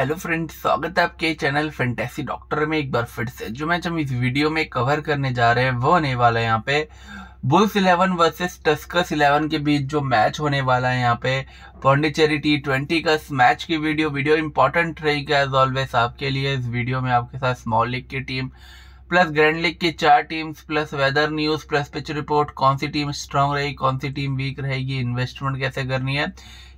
hello friend स्वागत है आपके चैनल फेंटेसी डॉक्टर में एक बार फिर से जो मैच हम इस वीडियो में कवर करने जा रहे हैं वो होने वाला है यहाँ पे Bulls eleven versus Tuskers eleven के बीच जो मैच होने वाला है यहाँ पे पॉन्डिचेरी टी ट्वेंटी का मैच की वीडियो वीडियो इंपॉर्टेंट रहेगा एज ऑलवेज आपके लिए इस वीडियो में आपके साथ स्मॉल लीग की टीम प्लस ग्रैंड लीग की चार teams plus weather news plus pitch report कौन सी टीम स्ट्रांग रहेगी कौन सी टीम वीक रहेगी इन्वेस्टमेंट कैसे करनी है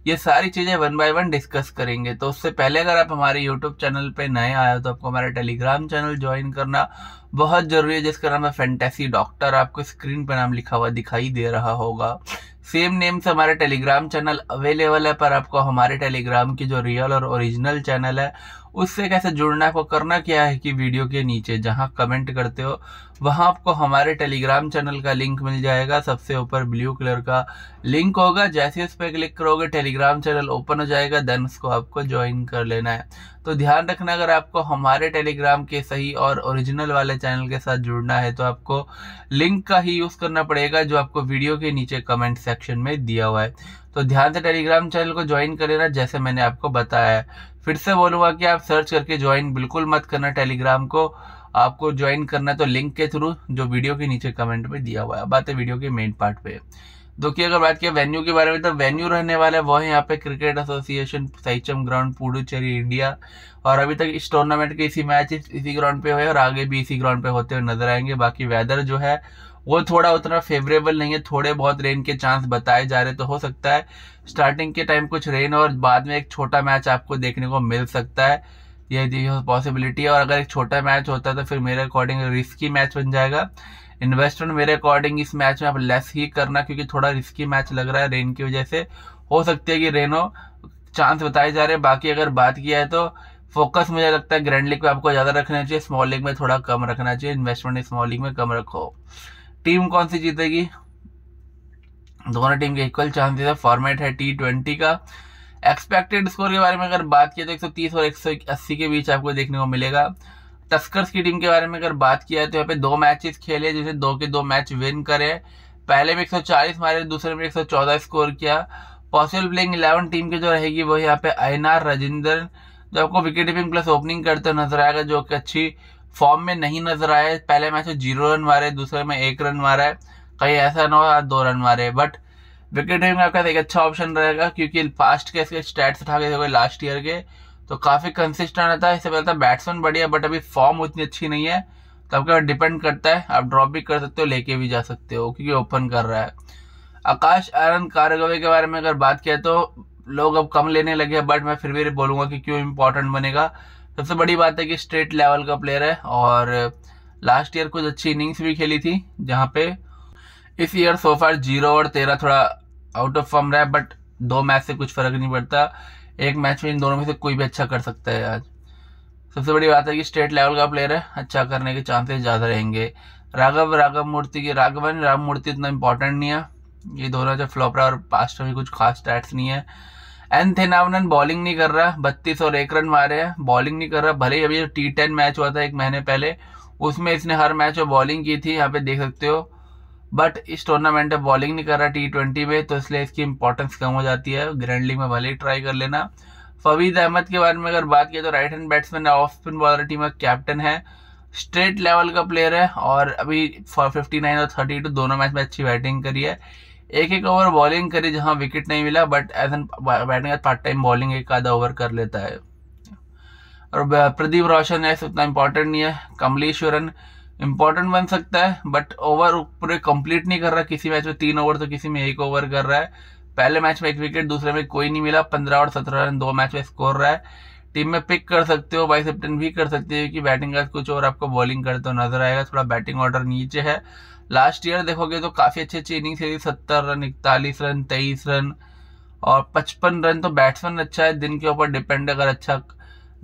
ये सारी चीज़ें वन बाय वन डिस्कस करेंगे तो उससे पहले अगर आप हमारे यूट्यूब चैनल पे नए आए हो तो आपको हमारा टेलीग्राम चैनल ज्वाइन करना बहुत ज़रूरी है जिसका नाम है फैंटेसी डॉक्टर आपको स्क्रीन पर नाम लिखा हुआ दिखाई दे रहा होगा सेम नेम से हमारा टेलीग्राम चैनल अवेलेबल है पर आपको हमारे टेलीग्राम की जो रियल और ओरिजिनल चैनल है उससे कैसे जुड़ना है आपको करना क्या है कि वीडियो के नीचे जहाँ कमेंट करते हो वहाँ आपको हमारे टेलीग्राम चैनल का लिंक मिल जाएगा सबसे ऊपर ब्लू कलर का लिंक होगा जैसे उस पर क्लिक करोगे टेलीग्राम चैनल ओपन हो जाएगा देन उसको आपको ज्वाइन कर लेना है तो ध्यान रखना अगर आपको हमारे टेलीग्राम के सही और ओरिजिनल वाले चैनल के साथ जुड़ना है तो आपको लिंक का ही यूज़ करना पड़ेगा जो आपको वीडियो के नीचे कमेंट सेक्शन में दिया हुआ है तो ध्यान से टेलीग्राम चैनल को ज्वाइन कर लेना जैसे मैंने आपको बताया है फिर से बोलूंगा कि आप सर्च करके ज्वाइन बिल्कुल मत करना टेलीग्राम को आपको ज्वाइन करना तो लिंक के थ्रू जो वीडियो के नीचे कमेंट में दिया हुआ है बात है वीडियो के मेन पार्ट पे देखिए तो अगर बात किया वेन्यू के बारे में तो वेन्यू रहने वाला है वो है यहाँ पे cricket association Siechem ground Puducherry India और अभी तक इस टूर्नामेंट के इसी मैच इसी ग्राउंड पे हुए और आगे भी इसी ग्राउंड पे होते हुए नजर आएंगे बाकी वेदर जो है वो थोड़ा उतना फेवरेबल नहीं है थोड़े बहुत रेन के चांस बताए जा रहे तो हो सकता है स्टार्टिंग के टाइम कुछ रेन और बाद में एक छोटा मैच आपको देखने को मिल सकता है ये पॉसिबिलिटी है और अगर एक छोटा मैच होता है तो फिर मेरे अकॉर्डिंग रिस्की मैच बन जाएगा इन्वेस्टमेंट मेरे अकॉर्डिंग इस मैच में आप लेस ही करना क्योंकि थोड़ा रिस्की मैच लग रहा है रेन की वजह से हो सकती है कि रेनो चांस बताए जा रहे हैं बाकी अगर बात किया है तो फोकस मुझे लगता है ग्रैंड लीग पे आपको ज़्यादा रखना चाहिए स्मॉल लीग में थोड़ा कम रखना चाहिए इन्वेस्टमेंट स्मॉल लीग में कम रखो टीम कौन सी जीतेगी दोनों टीम के इक्वल चांसेस है फॉर्मेट है टी ट्वेंटी का एक्सपेक्टेड स्कोर के बारे में अगर बात किया तो 130 और 180 के बीच आपको देखने को मिलेगा टस्कर्स की टीम के बारे में अगर बात किया तो यहाँ पे दो मैचेस खेले जिसे दो के दो मैच विन करे पहले में 140 मारे दूसरे में 114 स्कोर किया पॉसिबल प्लेइंग इलेवन टीम की जो रहेगी वो यहाँ पे आयनार राजेंद्र जो आपको विकेट कीपिंग प्लस ओपनिंग करते हुए नजर आएगा जो कि अच्छी फॉर्म में नहीं नजर आए पहले मैच में जीरो रन मारे दूसरे में एक रन मारा है कहीं ऐसा ना हो आज दो रन मारे बट विकेट में आपका एक अच्छा ऑप्शन रहेगा क्योंकि फास्ट के इसके स्टैट्स उठा के देखो लास्ट ईयर के तो काफ़ी कंसिस्टेंट रहता है इससे पहले था तो बैट्समैन बढ़िया बट अभी फॉर्म उतनी अच्छी नहीं है तो आपके पास डिपेंड करता है आप ड्रॉप भी कर सकते हो लेके भी जा सकते हो क्योंकि ओपन कर रहा है आकाश आनंद कारगवे के बारे में अगर बात किया तो लोग अब कम लेने लगे बट मैं फिर भी बोलूंगा कि क्यों इम्पोर्टेंट बनेगा सबसे बड़ी बात है कि स्टेट लेवल का प्लेयर है और लास्ट ईयर कुछ अच्छी इनिंग्स भी खेली थी जहाँ पे इस ईयर सोफार जीरो और तेरह थोड़ा आउट ऑफ फॉर्म रहा है बट दो मैच से कुछ फर्क नहीं पड़ता एक मैच में इन दोनों में से कोई भी अच्छा कर सकता है आज सबसे बड़ी बात है कि स्टेट लेवल का प्लेयर है अच्छा करने के चांसेस ज़्यादा रहेंगे राघव राघव मूर्ति की राघवन राम मूर्ति इतना इम्पोर्टेंट नहीं है ये दोनों जब फ्लॉपरा और पास्ट में कुछ खास स्टैट्स नहीं है एन थेनावनन बॉलिंग नहीं कर रहा बत्तीस और एक रन मारे हैं बॉलिंग नहीं कर रहा भले ही अभी जो टी टेन मैच हुआ था एक महीने पहले उसमें इसने हर मैच में बॉलिंग की थी यहाँ पे देख सकते हो बट इस टूर्नामेंट में बॉलिंग नहीं कर रहा टी ट्वेंटी में तो इसलिए इसकी इंपॉर्टेंस कम हो जाती है ग्रैंड लीग में भले ही ट्राई कर लेना फवीद अहमद के बारे में अगर बात की तो right hand batsman off spin bowler team का कैप्टन है स्ट्रेट लेवल का प्लेयर है और अभी फिफ्टी नाइन और थर्टी टू दोनों मैच में अच्छी बैटिंग करी है एक एक ओवर बॉलिंग करी जहां विकेट नहीं मिला but as an batting part time bowling एक आधा ओवर कर लेता है और प्रदीप रोशन ऐसे उतना इम्पोर्टेंट नहीं है कमलेश्वरन इम्पोर्टेंट बन सकता है बट ओवर पूरे कंप्लीट नहीं कर रहा किसी मैच में तीन ओवर तो किसी में एक ओवर कर रहा है पहले मैच में एक विकेट दूसरे में कोई नहीं मिला पंद्रह और सत्रह रन दो मैच में स्कोर रहा है टीम में पिक कर सकते हो वाइस कैप्टन भी कर सकते हो कि बैटिंग का कुछ और आपको बॉलिंग करते हो नजर आएगा थोड़ा बैटिंग ऑर्डर नीचे है लास्ट ईयर देखोगे तो काफ़ी अच्छी अच्छी इनिंग्स थी सत्तर रन इकतालीस रन तेईस रन और पचपन रन तो बैट्समैन अच्छा है दिन के ऊपर डिपेंड अगर अच्छा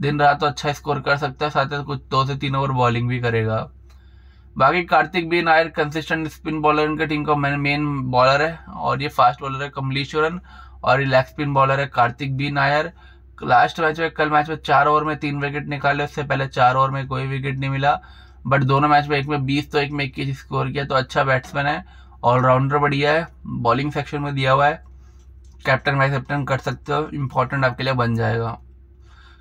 दिन रहा तो अच्छा स्कोर कर सकता है साथ ही कुछ दो से तीन ओवर बॉलिंग भी करेगा बाकी Karthik B Nair consistent spin bowler इनके टीम का मेन बॉलर है और ये फास्ट बॉलर है कमलेश्वरन और रिलैक्स स्पिन बॉलर है Karthik B Nair last match में कल मैच में चार ओवर में तीन विकेट निकाले उससे पहले चार ओवर में कोई विकेट नहीं मिला बट दोनों मैच में एक में बीस तो एक में इक्कीस स्कोर किया तो अच्छा बैट्समैन है ऑलराउंडर बढ़िया है बॉलिंग सेक्शन में दिया हुआ है कैप्टन वाइस कैप्टन कर सकते हो इम्पोर्टेंट आपके लिए बन जाएगा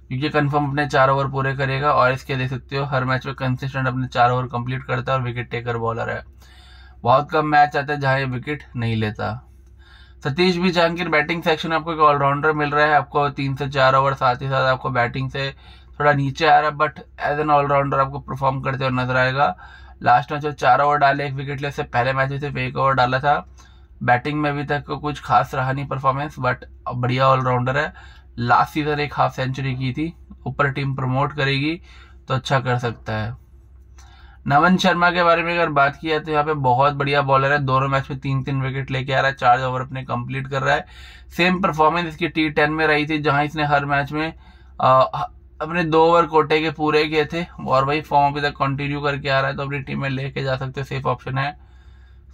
क्योंकि कंफर्म अपने चार ओवर पूरे करेगा और इसके देख सकते हो हर मैच में कंसिस्टेंट अपने चार ओवर कंप्लीट करता है और विकेट टेकर बॉलर है बहुत कम मैच आते हैं जहाँ ये विकेट नहीं लेता सतीश भी जहांगीर बैटिंग सेक्शन में आपको एक ऑलराउंडर मिल रहा है आपको तीन से चार ओवर साथ ही साथ आपको बैटिंग से थोड़ा नीचे आ रहा है बट एज एन ऑलराउंडर आपको परफॉर्म करते हुए नजर आएगा लास्ट मैच में चार ओवर डाले एक विकेट ले से पहले मैच में सिर्फ एक ओवर डाला था बैटिंग में अभी तक कुछ खास रहा नहीं परफॉर्मेंस बट बढ़िया ऑलराउंडर है लास्ट सीजन एक हाफ सेंचुरी की थी ऊपर टीम प्रमोट करेगी तो अच्छा कर सकता है नवन शर्मा के बारे में अगर बात की जाए तो यहाँ पे बहुत बढ़िया बॉलर है दोनों मैच में तीन तीन विकेट लेके आ रहा है चार ओवर अपने कंप्लीट कर रहा है सेम परफॉर्मेंस इसकी टी टेन में रही थी जहां इसने हर मैच में आ, अपने दो ओवर कोटे के पूरे किए थे और भाई फॉर्म अभी तक कंटिन्यू करके आ रहा है तो अपनी टीम में लेके जा सकते सेफ ऑप्शन है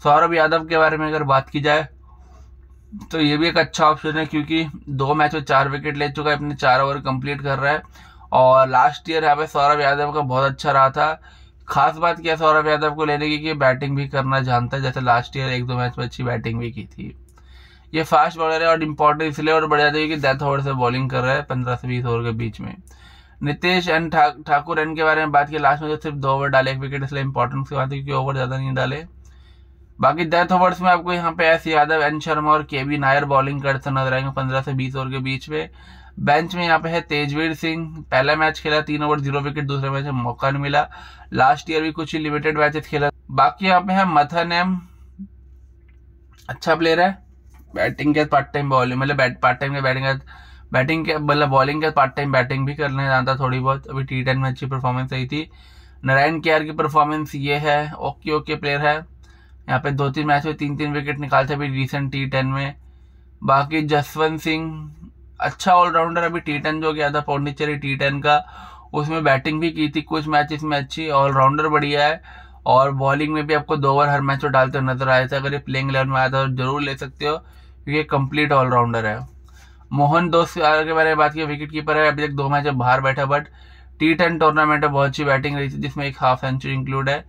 सौरभ यादव के बारे में अगर बात की जाए तो ये भी एक अच्छा ऑप्शन है क्योंकि दो मैच में चार विकेट ले चुका है अपने चार ओवर कंप्लीट कर रहा है और लास्ट ईयर यहाँ पे सौरभ यादव का बहुत अच्छा रहा था खास बात क्या सौरभ यादव को लेने की कि बैटिंग भी करना जानता है जैसे लास्ट ईयर एक दो मैच में अच्छी बैटिंग भी की थी ये फास्ट बॉलर है और इम्पोर्टेंट इसलिए और बढ़ जाती है कि डेथ ओवर से बॉलिंग कर रहा है पंद्रह से बीस ओवर के बीच में नितेश एंड ठाकुर एन के बारे में बात की लास्ट में तो सिर्फ दो ओवर डाले एक विकेट इसलिए इंपॉर्टेंट की बात है क्योंकि ओवर ज़्यादा नहीं डाले बाकी डेथ ओवर्स में आपको यहाँ पे एस यादव एन शर्मा और के बी नायर बॉलिंग करते नजर आएंगे पंद्रह से बीस ओवर के बीच में बेंच में यहाँ पे है तेजवीर सिंह पहला मैच खेला तीन ओवर जीरो विकेट दूसरे मैच में मौका नहीं मिला लास्ट ईयर भी कुछ ही लिमिटेड मैचेस खेला बाकी यहाँ पे है मथन एम अच्छा प्लेयर है बैटिंग के पार्ट टाइम बॉलिंग मतलब बैट पार्ट टाइम के बैटिंग बैटिंग के मतलब बॉलिंग के पार्ट टाइम बैटिंग भी करने जानता थोड़ी बहुत अभी टी टेन में अच्छी परफॉर्मेंस आई थी नारायण के की परफॉर्मेंस ये है ओके ओके प्लेयर है यहाँ पे दो तीन मैच में तीन तीन विकेट निकालते अभी रिसेंट टी टेन में बाकी जसवंत सिंह अच्छा ऑलराउंडर अभी टी टेन जो गया था पौंडीचेरी टी टेन का उसमें बैटिंग भी की थी कुछ मैचेस में अच्छी ऑलराउंडर बढ़िया है और बॉलिंग में भी आपको दो ओवर हर मैच में डालते हुए नजर आया था अगर ये प्लेइंग इलेवन में आया था तो जरूर ले सकते हो क्योंकि ये कंप्लीट ऑलराउंडर है मोहन दोस्त के बारे में बात की विकेट कीपर है अभी तक दो मैच बाहर बैठा बट टी टेन टूर्नामेंट में बहुत अच्छी बैटिंग रही थी जिसमें एक हाफ सेंचुरी इंक्लूड है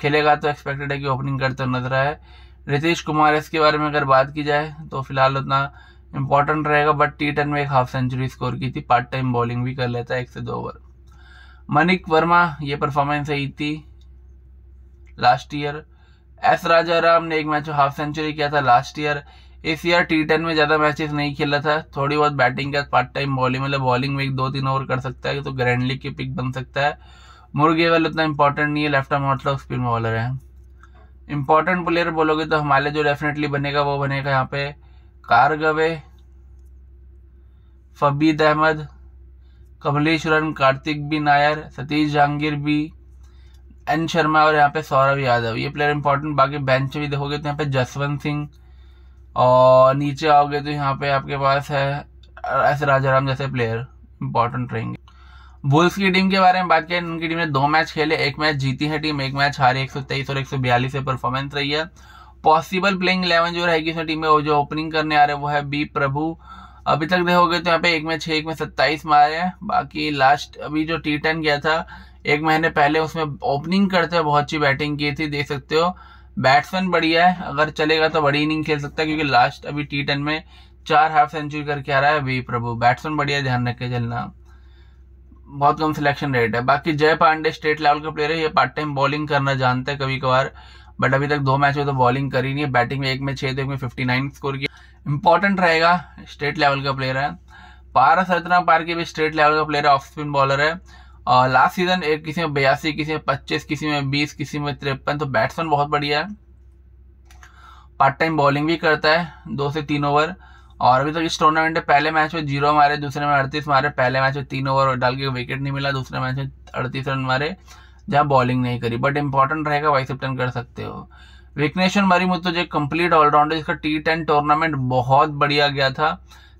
खेलेगा तो एक्सपेक्टेड है कि ओपनिंग करते हुए नजर आए रितेश कुमार इसके बारे में अगर बात की जाए तो फिलहाल उतना इंपॉर्टेंट रहेगा बट टी टेन में एक हाफ सेंचुरी स्कोर की थी पार्ट टाइम बॉलिंग भी कर लेता है एक से दो ओवर मनिक वर्मा ये परफॉर्मेंस सही थी लास्ट ईयर एस राजाराम ने एक मैच में हाफ सेंचुरी किया था लास्ट ईयर इस ईयर टी टेन में ज़्यादा मैचेस नहीं खेला था थोड़ी बहुत बैटिंग का पार्ट टाइम बॉलिंग मतलब बॉलिंग में एक दो तीन ओवर कर सकता है तो ग्रैंड लीग की पिक बन सकता है मुर्गेवल उतना इंपॉर्टेंट नहीं है लेफ्ट आर्म हॉटलॉक स्पिन बॉलर है इंपॉर्टेंट प्लेयर बोलोगे तो हमारे जो डेफिनेटली बनेगा वो बनेगा यहाँ पे कारगवे फबीद Ahmed run Karthik B Nair Satish Jahangir B N Sharma और यहाँ पे सौरभ यादव ये प्लेयर इंपॉर्टेंट बाकी बेंच भी देखोगे तो यहाँ पे जसवंत सिंह और नीचे आओगे तो यहाँ पे आपके पास है एस राजाराम जैसे प्लेयर इंपॉर्टेंट रहेंगे बुल्स की टीम के बारे में बात करें उनकी टीम ने दो मैच खेले एक मैच जीती है टीम एक मैच हारी 123 और 142 से परफॉर्मेंस रही है पॉसिबल प्लेइंग इलेवन जो रहेगी उसमें टीम में जो ओपनिंग करने आ रहे वो है बी प्रभु अभी तक देखोगे तो यहाँ पे एक में छः एक में सत्ताईस मारे हैं बाकी लास्ट अभी जो टी टेन गया था एक महीने पहले उसमें ओपनिंग करते हुए बहुत अच्छी बैटिंग की थी देख सकते हो बैट्समैन बढ़िया है अगर चलेगा तो बड़ी इनिंग खेल सकता है क्योंकि लास्ट अभी टी टेन में चार हाफ सेंचुरी करके आ रहा है वी प्रभु बैट्समैन बढ़िया ध्यान रख के चलना बहुत कम सिलेक्शन रेट है बाकी जय पांडे स्टेट लेवल का प्लेयर है ये पार्ट टाइम बॉलिंग करना जानते हैं कभी कभार बट अभी तक दो मैच में तो बॉलिंग करी नहीं है बैटिंग में एक में छः तो एक में फिफ्टी नाइन स्कोर किया इंपॉर्टेंट रहेगा स्टेट लेवल का प्लेयर है पार सरतना पार के भी स्टेट लेवल का प्लेयर है ऑफ स्पिन बॉलर है और लास्ट सीजन एक किसी में बयासी किसी में पच्चीस किसी में बीस किसी में तिरपन तो बैट्समैन बहुत बढ़िया है पार्ट टाइम बॉलिंग भी करता है दो से तीन ओवर और अभी तक तो इस टूर्नामेंट में पहले मैच में जीरो मारे दूसरे में अड़तीस मारे पहले मैच में तीन ओवर डाल के विकेट नहीं मिला दूसरे मैच में अड़तीस रन मारे जहाँ बॉलिंग नहीं करी बट इंपॉर्टेंट रहेगा वाइस कैप्टन कर सकते हो विघ्नेश मरी मुझे तो कंप्लीट ऑलराउंडर इसका टी टेन टूर्नामेंट बहुत बढ़िया गया था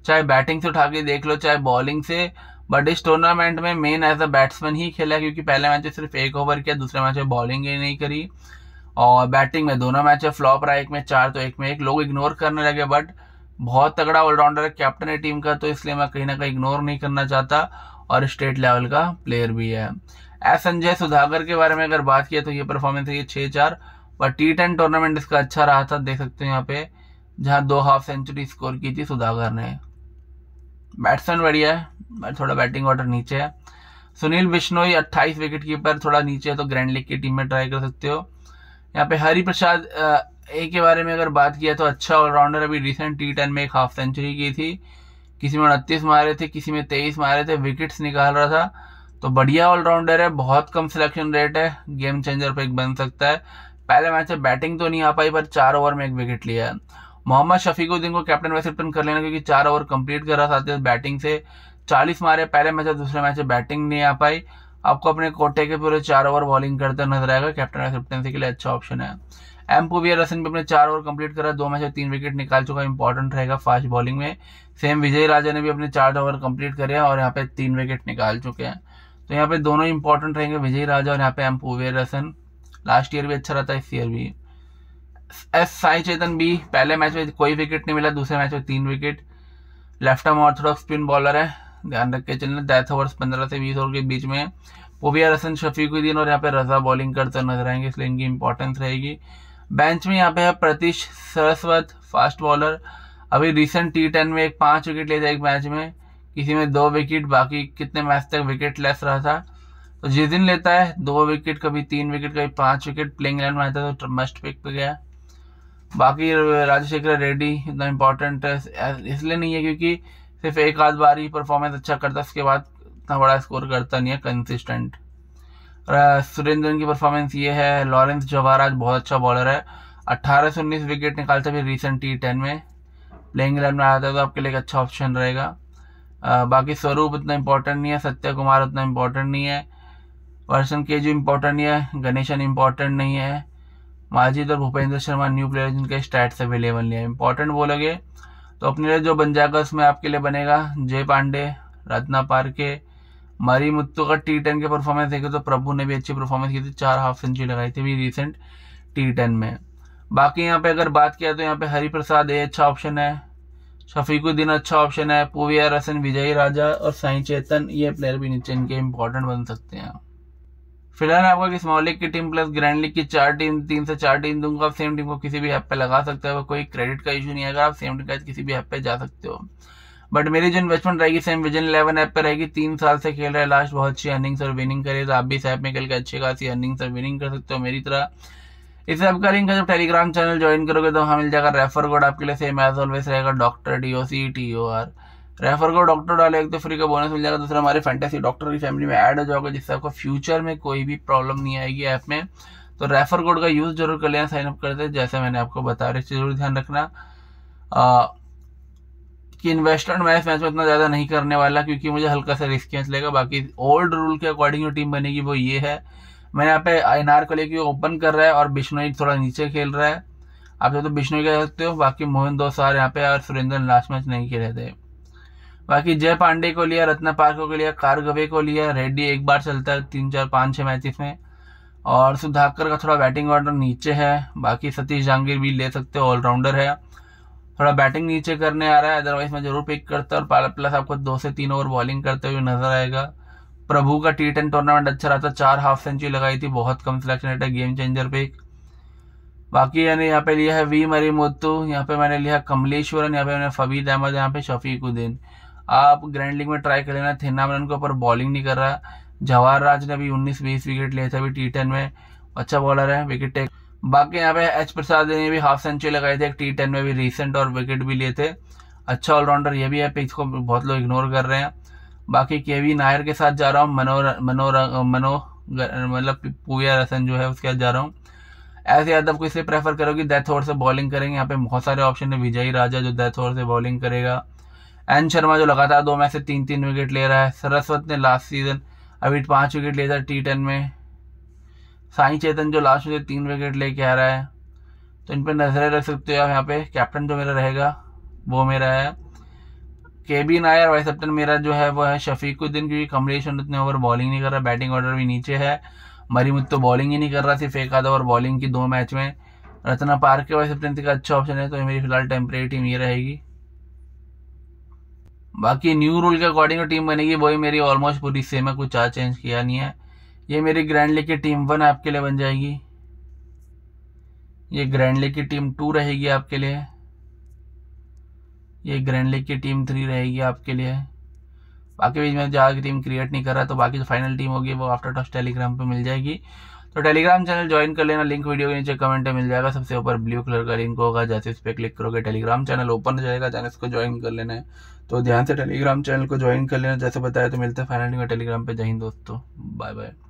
चाहे बैटिंग से उठा के देख लो चाहे बॉलिंग से बट इस टूर्नामेंट में मेन एज अ बैट्समैन ही खेला क्योंकि पहले मैच में सिर्फ एक ओवर किया दूसरे मैच में बॉलिंग ही नहीं करी और बैटिंग में दोनों मैच फ्लॉप रहा एक में चार तो एक में एक लोग इग्नोर करने लगे बट बहुत तगड़ा ऑलराउंडर है कैप्टन है टीम का तो इसलिए मैं कहीं ना कहीं इग्नोर नहीं करना चाहता और स्टेट लेवल का प्लेयर भी है एस संजय सुधाकर के बारे में अगर बात किया तो ये परफॉर्मेंस है ये छः चार और टी टेन टूर्नामेंट इसका अच्छा रहा था देख सकते हैं यहाँ पे जहाँ दो हाफ सेंचुरी स्कोर की थी सुधाकर ने बैट्समैन बढ़िया है थोड़ा बैटिंग ऑर्डर नीचे है सुनील बिश्नोई अट्ठाईस विकेट कीपर थोड़ा नीचे है तो ग्रैंड लीग की टीम में ट्राई कर सकते हो यहाँ पे हरी प्रसाद ए के बारे में अगर बात किया तो अच्छा ऑलराउंडर अभी रिसेंट टी टेन में एक हाफ सेंचुरी की थी किसी में उनतीस मारे थे किसी में तेईस मारे थे विकेट्स निकाल रहा था तो बढ़िया ऑलराउंडर है बहुत कम सिलेक्शन रेट है गेम चेंजर पर एक बन सकता है पहले मैच में बैटिंग तो नहीं आ पाई पर चार ओवर में एक विकेट लिया है मोहम्मद शफी को कैप्टन वैसे कैप्टन कर लेना क्योंकि चार ओवर कंप्लीट करा साथ बैटिंग से चालीस मारे पहले मैच है दूसरे मैच में बैटिंग नहीं आ पाई आपको अपने कोटे के पूरे चार ओवर बॉलिंग करते नजर आएगा कैप्टन कैप्टनसी के लिए अच्छा ऑप्शन है एम पुबिया रसन भी अपने चार ओवर कंप्लीट करा दो मैच में तीन विकेट निकाल चुका इंपॉर्टेंट रहेगा फास्ट बॉलिंग में सेम विजय राजा ने भी अपने चार ओवर कंप्लीट करे और यहाँ पे तीन विकेट निकाल चुके हैं तो यहाँ पे दोनों इंपॉर्टेंट रहेंगे विजय राजा और यहाँ पे एम रसन लास्ट ईयर भी अच्छा रहा है इस ईयर भी एस साई चेतन भी पहले मैच में कोई विकेट नहीं मिला दूसरे मैच में तीन wicket left arm orthodox spin bowler है ध्यान रख के चलने डेथ ओवर्स पंद्रह से बीस ओवर के बीच में पोविया रसन शफीकुद्दीन और यहाँ पे रजा बॉलिंग करते नजर आएंगे इसलिए इनकी इंपॉर्टेंस रहेगी बेंच में यहाँ पे है प्रतीश सरस्वत फास्ट बॉलर अभी रिसेंट टी टेन में एक पांच विकेट ले जाए एक मैच में किसी में दो विकेट बाकी कितने मैच तक विकेट लेस रहा था तो जिस दिन लेता है दो विकेट कभी तीन विकेट कभी पाँच विकेट प्लेइंग इलेवन में आता है तो मस्ट पिक पे गया बाकी राजशेखर रेड्डी इतना इम्पोर्टेंट इसलिए नहीं है क्योंकि सिर्फ एक आध बार ही परफॉर्मेंस अच्छा करता उसके बाद इतना बड़ा स्कोर करता नहीं है कंसिस्टेंट सुरेंद्रन की परफॉर्मेंस ये है लॉरेंस जवाहर आज बहुत अच्छा बॉलर है अट्ठारह से उन्नीस विकेट निकालते भी रिसेंट टी टेन में प्लेइंग इलेवन में आता है तो आपके लिए एक अच्छा ऑप्शन रहेगा बाकी स्वरूप इतना इम्पोर्टेंट नहीं है सत्य कुमार उतना इम्पोर्टेंट नहीं है पर्सन के जी इम्पोर्टेंट नहीं है गणेशन इम्पोर्टेंट नहीं है माजिद और भूपेंद्र शर्मा न्यू प्लेयर जिनके स्टैट्स अवेलेबल नहीं है इम्पोर्टेंट बोलोगे तो अपने लिए जो बन जाएगा उसमें आपके लिए बनेगा जय पांडे रत्ना पारके मरी मुत्तू का टी टेन के परफॉर्मेंस देखे तो प्रभु ने भी अच्छी परफॉर्मेंस की थी चार हाफ सेंचुरी लगाई थी अभी रिसेंट टी टेन में बाकी यहाँ पे अगर बात किया तो यहाँ पे हरिप्रसाद प्रसाद ये अच्छा ऑप्शन है शफीकुद्दीन अच्छा ऑप्शन है पूविया हसन विजयी राजा और साई चेतन ये प्लेयर भी नीचे इनके इंपॉर्टेंट बन सकते हैं फिलहाल आपका किस मौलिक की टीम प्लस ग्रैंड लीग की चार टीम तीन से चार टीम दूंगा आप सेम टीम को किसी भी ऐप पे लगा सकते हो कोई क्रेडिट का इशू नहीं है अगर आप सेम टीम का किसी भी ऐप पे जा सकते हो बट मेरी जो इन्वेस्टमेंट रहेगी सेम विजन इलेवन ऐप पे रहेगी तीन साल से खेल रहे लास्ट बहुत अच्छी अर्निंग्स और विनिंग करे तो आप भी इस ऐप में खेल के अच्छी खासी अर्निंग्स और विनिंग कर सकते हो मेरी तरह इसे आप करेंगे जब टेलीग्राम चैनल ज्वाइन करोगे तो वहाँ मिल जाएगा रेफर कोड आपके लिए सेम एज ऑलवेज रहेगा doctor D O C T O R refer code doctor डाले एक तो फ्री का बोनस मिल जाएगा दूसरा हमारे फैंटेसी डॉक्टर की फैमिली में ऐड हो जाएगा जिससे आपको फ्यूचर में कोई भी प्रॉब्लम नहीं आएगी ऐप में तो रेफर कोड का यूज़ जरूर कर लेना साइनअप करते जैसे मैंने आपको बताया इससे जरूर ध्यान रखना आ, कि इन्वेस्टमेंट मैच मैच में इतना ज़्यादा नहीं करने वाला क्योंकि मुझे हल्का सा रिस्क मैच लेगा बाकी ओल्ड रूल के अकॉर्डिंग जो टीम बनेगी वो ये है मैंने यहाँ पे एन को लेके ओपन कर रहा है और बिश्नोई थोड़ा नीचे खेल रहा है आप जो तो बिश्नोई कह सकते हो बाकी मोहन दो सार यहाँ पे और सुरेंद्र लास्ट मैच नहीं खेले थे बाकी जय पांडे को लिया रत्ना पार्को को लिया कारगवे को लिया रेड्डी एक बार चलता है तीन चार पाँच छः मैचेस में और सुधाकर का थोड़ा बैटिंग ऑर्डर नीचे है बाकी सतीश जहांगीर भी ले सकते हो ऑलराउंडर है थोड़ा बैटिंग नीचे करने आ रहा है अदरवाइज मैं जरूर पिक करता और प्लस आपको दो से तीन ओवर बॉलिंग करते हुए नजर आएगा प्रभु का टी टेन टूर्नामेंट अच्छा रहा था चार हाफ सेंचुरी लगाई थी बहुत कम सिलेक्शन रेट है गेम चेंजर पे बाकी मैंने यहाँ पे लिया है वी मरी मोतू यहाँ पे मैंने लिया कमलेश्वरन यहाँ पे मैंने फबीद अहमद यहाँ पे शफीक उद्दीन आप ग्रैंड लीग में ट्राई कर लेना थिन्नामरन के ऊपर बॉलिंग नहीं कर रहा जवाहर राज ने अभी उन्नीस बीस विकेट लिए थे अभी टी टेन में अच्छा बॉलर है विकेट टेक बाकी यहाँ पे एच प्रसाद ने भी हाफ सेंचुरी लगाई थी टी टेन में भी रिसेंट और विकेट भी लिए थे अच्छा ऑलराउंडर ये भी है पिच को बहुत लोग इग्नोर कर रहे हैं बाकी केवी नायर के साथ जा रहा हूँ मनोर मनोर मनो मतलब पूया रसन जो है उसके साथ जा रहा हूँ एस यादव को इसलिए प्रेफर करोगे डेथ ओवर से बॉलिंग करेंगे यहाँ पे बहुत सारे ऑप्शन है विजय राजा जो डेथ ओवर से बॉलिंग करेगा एन शर्मा जो लगातार दो मैच से तीन तीन विकेट ले रहा है सरस्वत ने लास्ट सीजन अभी पाँच विकेट लिया था टी टेन में साई चेतन जो लास्ट में तीन विकेट लेके आ रहा है तो इन पर नजरें रख सकते हो आप यहाँ पे कैप्टन जो मेरा रहेगा वो मेरा है केबिन आयर वाइस कैप्टन मेरा जो है वो है शफीकुद्दीन क्योंकि कमलेश उतने ओवर बॉलिंग नहीं कर रहा बैटिंग ऑर्डर भी नीचे है मरीमुद तो बॉलिंग ही नहीं कर रहा सिर्फ एक आधा ओवर बॉलिंग की दो मैच में रत्ना पार्क के वाइस कैप्टन का अच्छा ऑप्शन है तो मेरी फिलहाल टेम्परेरी टीम ये रहेगी बाकी न्यू रूल के अकॉर्डिंग टीम बनेगी वही मेरी ऑलमोस्ट पूरी सेम है कुछ चार चेंज किया नहीं है ये मेरी ग्रैंड लीग की टीम वन आपके लिए बन जाएगी ये ग्रैंड लीग की टीम टू रहेगी आपके लिए ये ग्रैंड लीग की टीम थ्री रहेगी आपके लिए बाकी बीच में ज़्यादा टीम क्रिएट नहीं कर रहा तो बाकी जो फाइनल टीम होगी वो आफ्टर टॉस टेलीग्राम पे मिल जाएगी तो टेलीग्राम चैनल ज्वाइन कर लेना लिंक वीडियो के नीचे कमेंट में मिल जाएगा सबसे ऊपर ब्लू कलर का लिंक होगा जैसे इस पर क्लिक करोगे टेलीग्राम चैनल ओपन हो जाएगा चैनल को ज्वाइन कर लेना है तो ध्यान से टेलीग्राम चैनल को ज्वाइन कर लेना जैसे बताया तो मिलते हैं फाइनल टीम टेलीग्राम पर जय दोस्तों बाय बाय